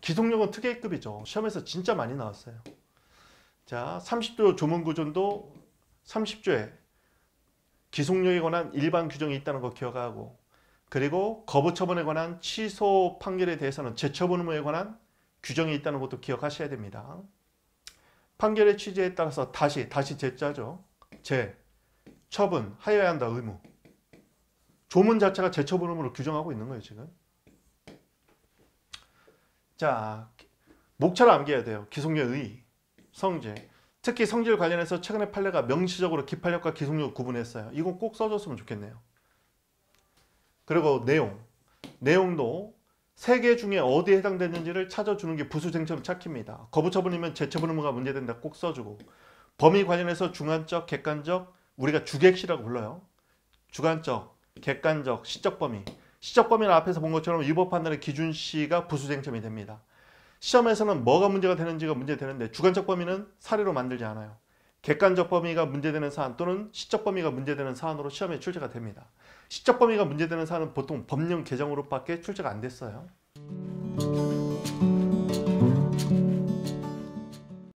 기속력은 특혜급이죠. 시험에서 진짜 많이 나왔어요. 자, 30조 조문구전도 30조에 기속력에 관한 일반 규정이 있다는 거 기억하고 그리고 거부 처분에 관한 취소 판결에 대해서는 재처분 의무에 관한 규정이 있다는 것도 기억하셔야 됩니다. 판결의 취지에 따라서 다시, 다시 재짜죠 재, 처분, 하여야 한다 의무. 조문 자체가 제처분음으로 규정하고 있는 거예요 지금. 자 목차를 암기해야 돼요. 기속력의 성질. 특히 성질 관련해서 최근의 판례가 명시적으로 기판력과 기속력을 구분했어요. 이건 꼭 써줬으면 좋겠네요. 그리고 내용. 내용도 세개 중에 어디에 해당되는지를 찾아주는 게 부수쟁점 찾기입니다. 거부처분이면 재처분의무가 문제된다 꼭 써주고 범위 관련해서 중간적, 객관적, 우리가 주객시라고 불러요. 주관적, 객관적 시적 범위 시적 범위는 앞에서 본 것처럼 위법 판단의 기준 시가 부수쟁점이 됩니다. 시험에서는 뭐가 문제가 되는지가 문제되는데 주관적 범위는 사례로 만들지 않아요. 객관적 범위가 문제되는 사안 또는 시적 범위가 문제되는 사안으로 시험에 출제가 됩니다. 시적 범위가 문제되는 사안은 보통 법령 개정으로밖에 출제가 안 됐어요.